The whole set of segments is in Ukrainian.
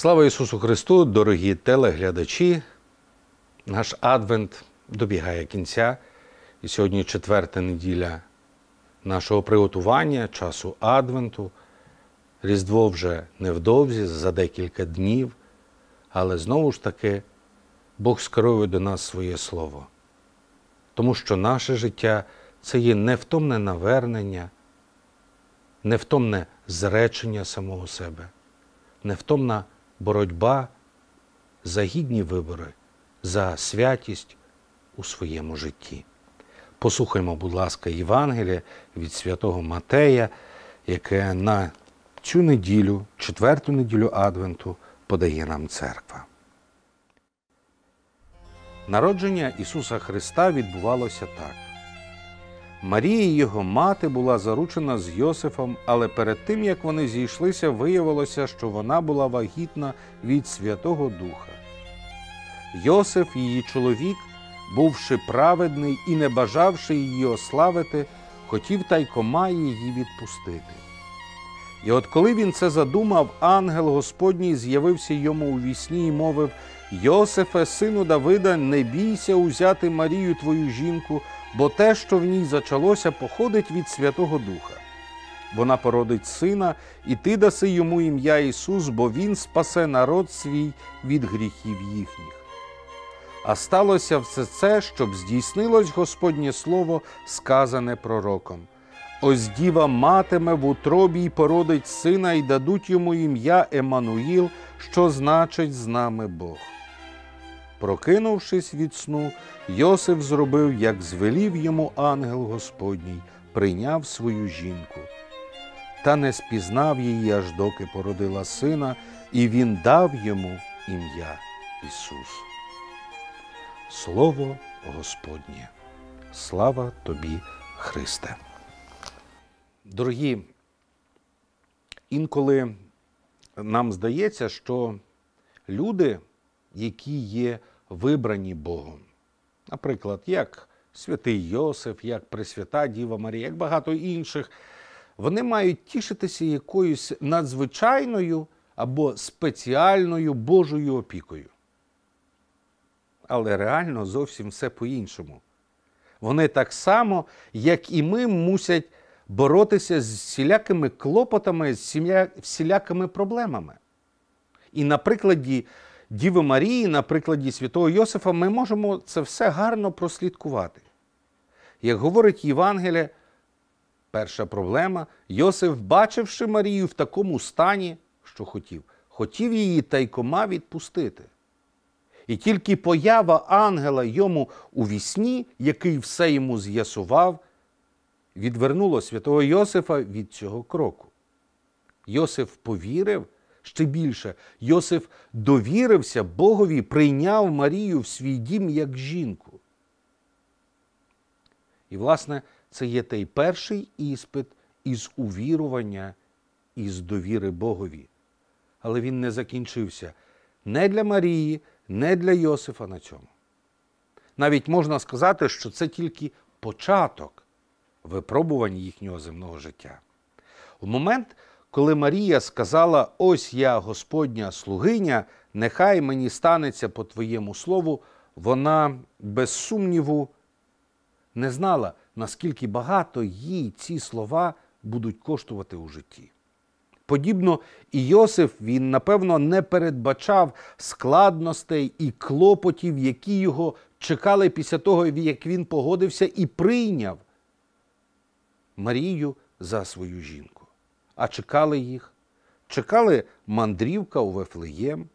Слава Ісусу Христу, дорогі телеглядачі. Наш адвент добігає кінця. І сьогодні четверта неділя нашого приготування, часу Адвенту. Різдво вже невдовзі, за декілька днів. Але знову ж таки Бог скерує до нас своє Слово. Тому що наше життя це є невтомне навернення, невтомне зречення самого себе, невтомна боротьба за гідні вибори, за святість у своєму житті. Послухаймо, будь ласка, Євангелія від святого Матея, яке на цю неділю, четверту неділю Адвенту, подає нам церква. Народження Ісуса Христа відбувалося так. Марія, його мати, була заручена з Йосифом, але перед тим як вони зійшлися, виявилося, що вона була вагітна від Святого Духа. Йосиф, її чоловік, бувши праведний і не бажавши її ославити, хотів тайкома її відпустити. І от коли він це задумав, ангел Господній з'явився йому у вісні і мовив Йосифе, сину Давида, не бійся узяти Марію твою жінку, бо те, що в ній зачалося, походить від Святого Духа. Вона породить сина, і ти даси йому ім'я Ісус, бо Він спасе народ свій від гріхів їхніх. А сталося все це, щоб здійснилось Господнє Слово, сказане пророком. Ось діва матиме в утробі й породить сина, і дадуть йому ім'я Емануїл, що значить з нами Бог. Прокинувшись від сну, Йосиф зробив, як звелів йому ангел Господній, прийняв свою жінку. Та не спізнав її, аж доки породила сина, і він дав йому ім'я Ісус. Слово Господнє. Слава тобі, Христе! Дорогі, інколи нам здається, що люди, які є вибрані Богом, наприклад, як святий Йосиф, як Пресвята Діва Марія, як багато інших, вони мають тішитися якоюсь надзвичайною або спеціальною Божою опікою. Але реально зовсім все по-іншому. Вони так само, як і ми, мусять боротися з всілякими клопотами, з всілякими проблемами. І на прикладі Діви Марії, на прикладі святого Йосифа, ми можемо це все гарно прослідкувати. Як говорить Євангеліє, перша проблема Йосиф, бачивши Марію в такому стані, що хотів, хотів її тайкома відпустити. І тільки поява ангела йому у вісні, який все йому з'ясував, відвернуло святого Йосифа від цього кроку. Йосиф повірив ще більше. Йосиф довірився Богові, прийняв Марію в свій дім як жінку. І, власне, це є той перший іспит із увірування, із довіри Богові. Але він не закінчився не для Марії, не для Йосифа на цьому. Навіть можна сказати, що це тільки початок випробувань їхнього земного життя. У момент, коли Марія сказала: Ось я Господня слугиня, нехай мені станеться по Твоєму слову, вона без сумніву не знала, наскільки багато їй ці слова будуть коштувати у житті. Подібно і Йосиф, він, напевно, не передбачав складностей і клопотів, які його чекали після того, як він погодився і прийняв Марію за свою жінку. А чекали їх, чекали мандрівка у Вефлеєм,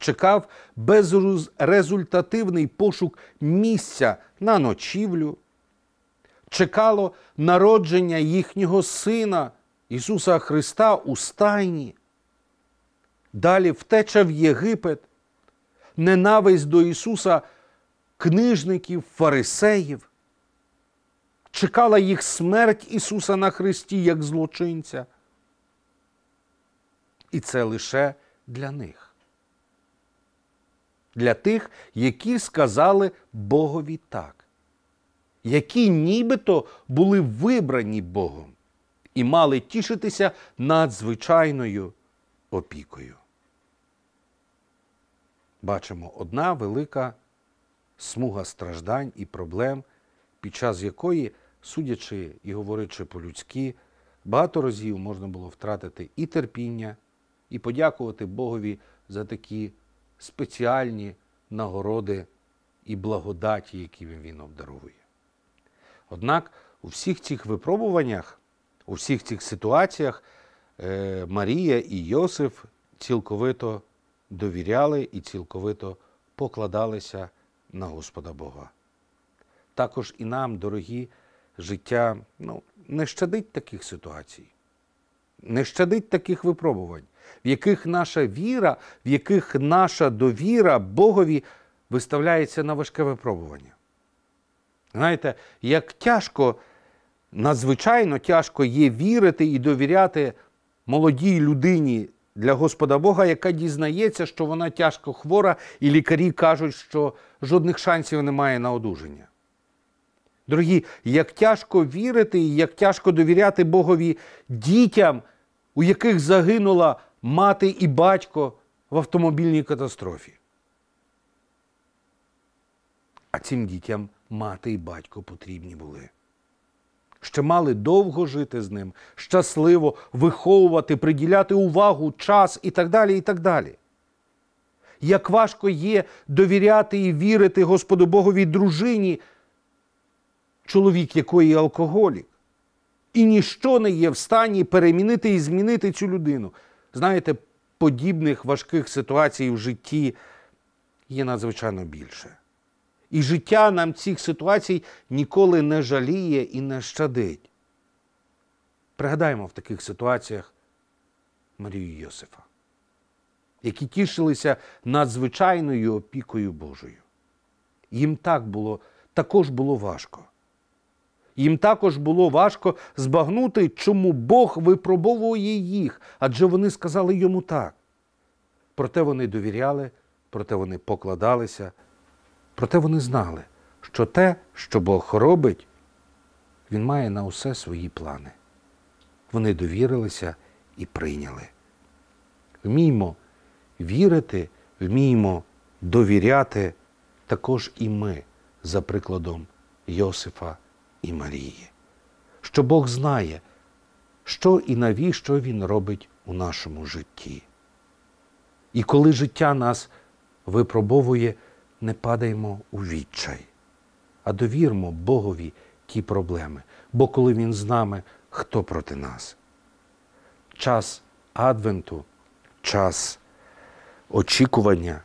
чекав безрезультативний пошук місця на ночівлю, чекало народження їхнього Сина Ісуса Христа у стайні. Далі втеча в Єгипет, ненависть до Ісуса книжників, фарисеїв чекала їх смерть Ісуса на Христі як злочинця. І це лише для них, для тих, які сказали Богові так, які нібито були вибрані Богом і мали тішитися надзвичайною опікою. Бачимо одна велика смуга страждань і проблем, під час якої судячи і говорячи по-людськи, багато разів можна було втратити і терпіння, і подякувати Богові за такі спеціальні нагороди і благодаті, які він обдаровує. Однак у всіх цих випробуваннях, у всіх цих ситуаціях е, Марія і Йосиф цілковито довіряли і цілковито покладалися на Господа Бога. Також і нам, дорогі життя ну, не щадить таких ситуацій, не щадить таких випробувань, в яких наша віра, в яких наша довіра Богові виставляється на важке випробування. Знаєте, як тяжко, надзвичайно тяжко є вірити і довіряти молодій людині для Господа Бога, яка дізнається, що вона тяжко хвора, і лікарі кажуть, що жодних шансів немає на одужання. Дорогі, як тяжко вірити і як тяжко довіряти Богові дітям, у яких загинула мати і батько в автомобільній катастрофі. А цим дітям мати і батько потрібні були. Ще мали довго жити з ним, щасливо виховувати, приділяти увагу, час і так далі. і так далі. Як важко є довіряти і вірити Господу Боговій дружині чоловік якої алкоголік. І ніщо не є в стані перемінити і змінити цю людину. Знаєте, подібних важких ситуацій в житті є надзвичайно більше. І життя нам цих ситуацій ніколи не жаліє і не щадить. Пригадаємо в таких ситуаціях Марію Йосифа, які тішилися надзвичайною опікою Божою. Їм так було, також було важко. Їм також було важко збагнути, чому Бог випробовує їх, адже вони сказали йому так. Проте вони довіряли, проте вони покладалися, проте вони знали, що те, що Бог робить, Він має на усе свої плани. Вони довірилися і прийняли. Вміємо вірити, вміємо довіряти також і ми, за прикладом Йосифа і Марії, що Бог знає, що і навіщо Він робить у нашому житті. І коли життя нас випробовує, не падаємо у відчай, а довіримо Богові ті проблеми, бо коли Він з нами, хто проти нас? Час Адвенту, час очікування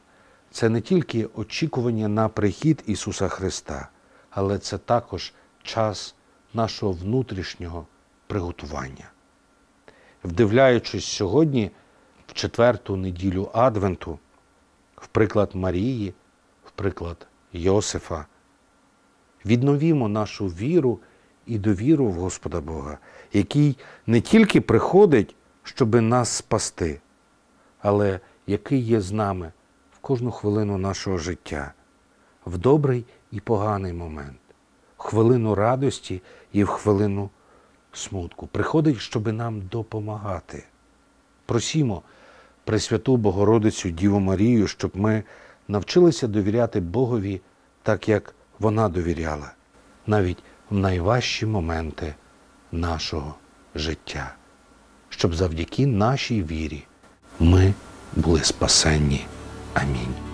це не тільки очікування на прихід Ісуса Христа, але це також час нашого внутрішнього приготування. Вдивляючись сьогодні, в четверту неділю Адвенту, в приклад Марії, в приклад Йосифа, відновімо нашу віру і довіру в Господа Бога, який не тільки приходить, щоби нас спасти, але який є з нами в кожну хвилину нашого життя, в добрий і поганий момент хвилину радості і в хвилину смутку. Приходить, щоб нам допомагати. Просімо Пресвяту Богородицю Діву Марію, щоб ми навчилися довіряти Богові так, як вона довіряла, навіть в найважчі моменти нашого життя, щоб завдяки нашій вірі ми були спасенні. Амінь.